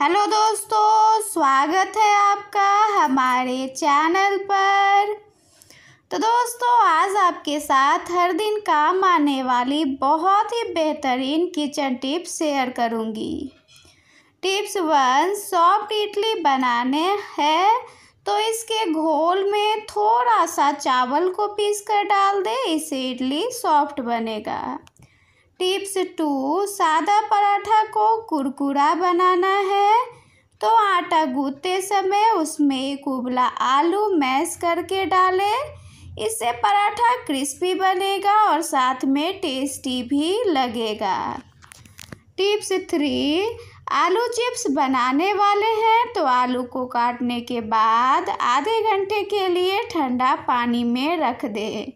hello दोस्तों स्वागत है आपका हमारे चैनल पर तो दोस्तों आज आपके साथ हर दिन काम आने वाली बहुत ही बेहतरीन किचन टिप्स शेयर करूंगी टिप्स वन सॉफ्ट इडली बनाने है तो इसके घोल में थोड़ा सा चावल को पीस कर डाल दें इससे इडली सॉफ्ट बनेगा टिप्स टू सादा पराठा को कुरकुरा बनाना है तो आटा गूंथते समय उसमें एक उबला आलू मैश करके डालें इससे पराठा क्रिस्पी बनेगा और साथ में टेस्टी भी लगेगा टिप्स थ्री आलू चिप्स बनाने वाले हैं तो आलू को काटने के बाद आधे घंटे के लिए ठंडा पानी में रख दें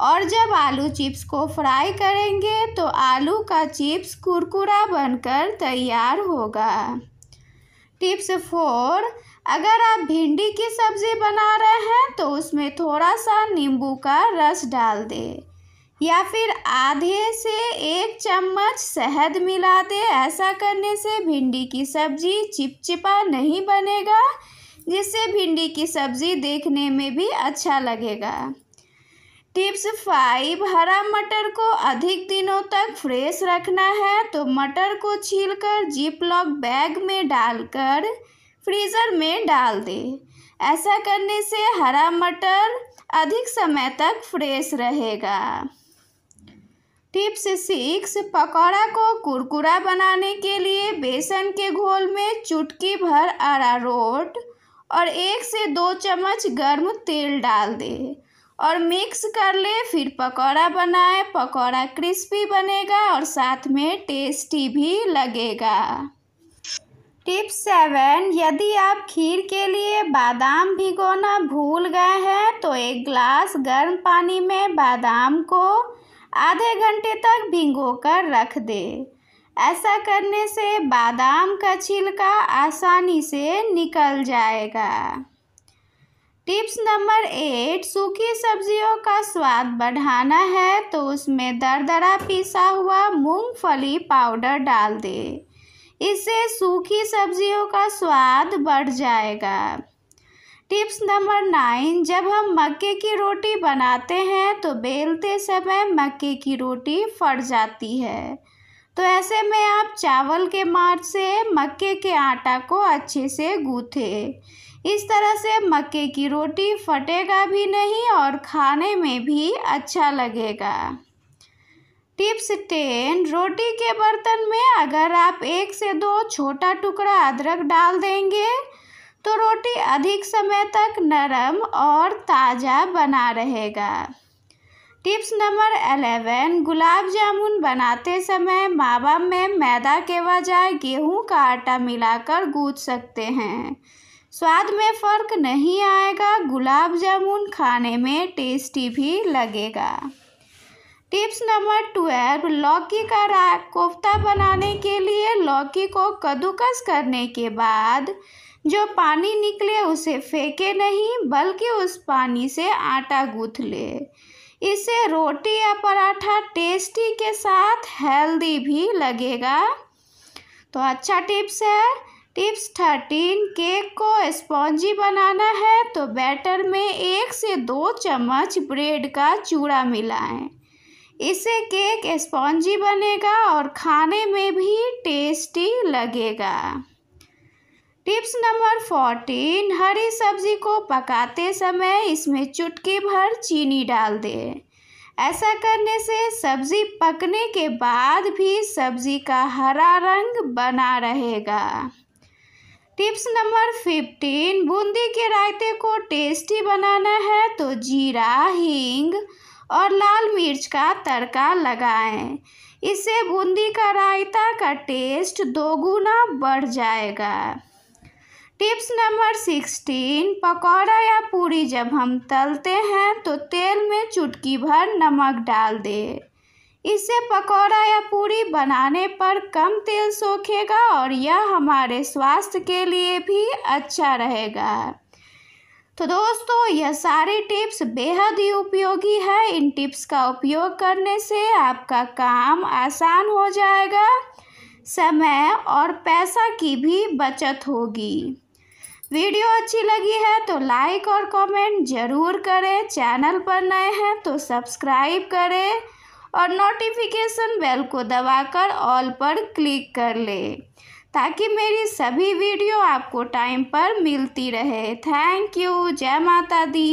और जब आलू चिप्स को फ्राई करेंगे तो आलू का चिप्स कुरकुरा बनकर तैयार होगा टिप्स फोर अगर आप भिंडी की सब्ज़ी बना रहे हैं तो उसमें थोड़ा सा नींबू का रस डाल दें या फिर आधे से एक चम्मच शहद मिला दे ऐसा करने से भिंडी की सब्ज़ी चिपचिपा नहीं बनेगा जिससे भिंडी की सब्ज़ी देखने में भी अच्छा लगेगा टिप्स फाइव हरा मटर को अधिक दिनों तक फ्रेश रखना है तो मटर को छीलकर जिप लॉक बैग में डालकर फ्रीज़र में डाल दें ऐसा करने से हरा मटर अधिक समय तक फ्रेश रहेगा टिप्स सिक्स पकौड़ा को कुरकुरा बनाने के लिए बेसन के घोल में चुटकी भर अरारोट और एक से दो चम्मच गर्म तेल डाल दें और मिक्स कर ले फिर पकौड़ा बनाए पकौड़ा क्रिस्पी बनेगा और साथ में टेस्टी भी लगेगा टिप सेवन यदि आप खीर के लिए बादाम भिगोना भूल गए हैं तो एक ग्लास गर्म पानी में बादाम को आधे घंटे तक भिगो कर रख दे ऐसा करने से बादाम का छिलका आसानी से निकल जाएगा टिप्स नंबर एट सूखी सब्जियों का स्वाद बढ़ाना है तो उसमें दरदरा पिसा हुआ मूंगफली पाउडर डाल दें इससे सूखी सब्जियों का स्वाद बढ़ जाएगा टिप्स नंबर नाइन जब हम मक्के की रोटी बनाते हैं तो बेलते समय मक्के की रोटी फट जाती है तो ऐसे में आप चावल के मार से मक्के के आटा को अच्छे से गूँथें इस तरह से मक्के की रोटी फटेगा भी नहीं और खाने में भी अच्छा लगेगा टिप्स टेन रोटी के बर्तन में अगर आप एक से दो छोटा टुकड़ा अदरक डाल देंगे तो रोटी अधिक समय तक नरम और ताज़ा बना रहेगा tips number eleven gulab jamun बनाते समय मावा में मैदा के बजाय गेहूं का आटा मिलाकर गूँथ सकते हैं स्वाद में फ़र्क नहीं आएगा गुलाब जामुन खाने में टेस्टी भी लगेगा टिप्स नंबर ट्वेल्व लौकी का कोफ्ता बनाने के लिए लौकी को कद्दूकस करने के बाद जो पानी निकले उसे फेंके नहीं बल्कि उस पानी से आटा गूँथ ले इससे रोटी या पराठा टेस्टी के साथ हेल्दी भी लगेगा तो अच्छा टिप्स है टिप्स थर्टीन केक को स्पॉन्जी बनाना है तो बैटर में एक से दो चम्मच ब्रेड का चूड़ा मिलाएं इससे केक स्पॉन्जी बनेगा और खाने में भी टेस्टी लगेगा टिप्स नंबर फोर्टीन हरी सब्जी को पकाते समय इसमें चुटकी भर चीनी डाल दें ऐसा करने से सब्जी पकने के बाद भी सब्जी का हरा रंग बना रहेगा टिप्स नंबर फिफ्टीन बूंदी के रायते को टेस्टी बनाना है तो जीरा हींग और लाल मिर्च का तड़का लगाएं इससे बूंदी का रायता का टेस्ट दोगुना बढ़ जाएगा टिप्स नंबर सिक्सटीन पकौड़ा या पूरी जब हम तलते हैं तो तेल में चुटकी भर नमक डाल दें इससे पकौड़ा या पूरी बनाने पर कम तेल सोखेगा और यह हमारे स्वास्थ्य के लिए भी अच्छा रहेगा तो दोस्तों यह सारी टिप्स बेहद ही उपयोगी है इन टिप्स का उपयोग करने से आपका काम आसान हो जाएगा समय और पैसा की भी बचत होगी वीडियो अच्छी लगी है तो लाइक और कमेंट ज़रूर करें चैनल पर नए हैं तो सब्सक्राइब करें और नोटिफिकेशन बेल को दबाकर ऑल पर क्लिक कर ले ताकि मेरी सभी वीडियो आपको टाइम पर मिलती रहे थैंक यू जय माता दी